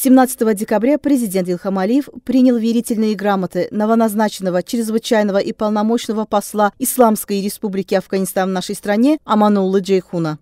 17 декабря президент Ильхам Алиев принял верительные грамоты новоназначенного чрезвычайного и полномочного посла Исламской Республики Афганистан в нашей стране Аманулла Джейхуна.